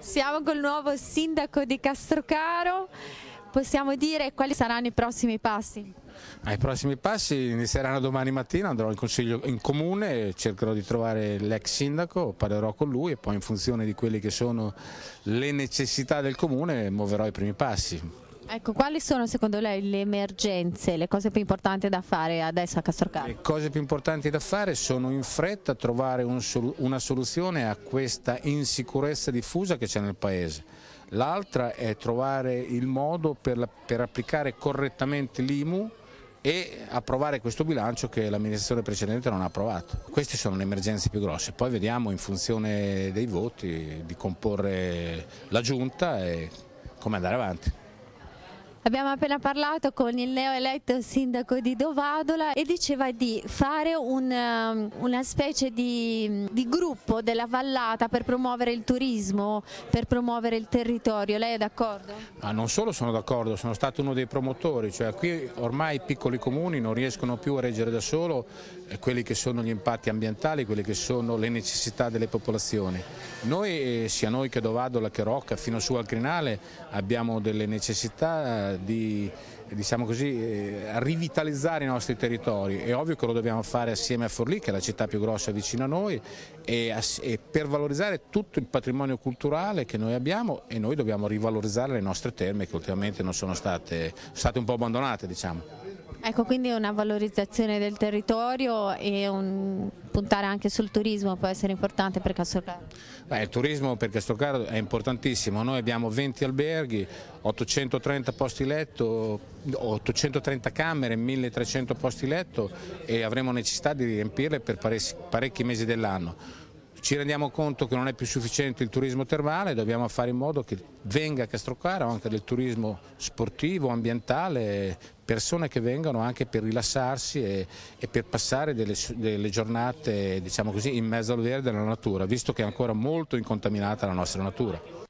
Siamo col nuovo sindaco di Castrocaro, possiamo dire quali saranno i prossimi passi? Ai ah, prossimi passi inizieranno domani mattina, andrò in consiglio in comune, cercherò di trovare l'ex sindaco, parlerò con lui e poi in funzione di quelle che sono le necessità del comune muoverò i primi passi. Ecco, quali sono secondo lei le emergenze, le cose più importanti da fare adesso a Castrocaro? Le cose più importanti da fare sono in fretta trovare un sol una soluzione a questa insicurezza diffusa che c'è nel Paese. L'altra è trovare il modo per, per applicare correttamente l'IMU e approvare questo bilancio che l'amministrazione precedente non ha approvato. Queste sono le emergenze più grosse, poi vediamo in funzione dei voti di comporre la giunta e come andare avanti. Abbiamo appena parlato con il neoeletto sindaco di Dovadola e diceva di fare un, ehm, una specie di, di, gruppo della vallata per promuovere il turismo, per promuovere il territorio. Lei è d'accordo? Ah, non solo sono d'accordo, sono stato uno dei promotori, cioè qui ormai i piccoli comuni non riescono più a reggere da solo eh, quelli che sono gli impatti ambientali, quelle che sono le necessità delle popolazioni. Noi, eh, sia noi che Dovadola che Rocca, fino su al Crinale, abbiamo delle necessità di diciamo così, eh, rivitalizzare i nostri territori. È ovvio che lo dobbiamo fare assieme a Forlì, che è la città più grossa vicino a noi, e, e, per valorizzare tutto il patrimonio culturale che noi abbiamo e noi dobbiamo rivalorizzare le nostre terme che ultimamente non sono state, state un po' abbandonate. Diciamo. Ecco, quindi una valorizzazione del territorio e un, puntare anche sul turismo può essere importante per Castelcaro. Beh, il turismo per Castelcaro è importantissimo, noi abbiamo 20 alberghi, 830 posti letto, 830 camere, 1300 posti letto e avremo necessità di riempirle per parecchi mesi dell'anno ci rendiamo conto che non è più sufficiente il turismo termale, dobbiamo fare in modo che venga a Castrocaro anche del turismo sportivo, ambientale, persone che vengano anche per rilassarsi e, e per passare delle, delle giornate diciamo così, in mezzo al verde della natura, visto che è ancora molto incontaminata la nostra natura.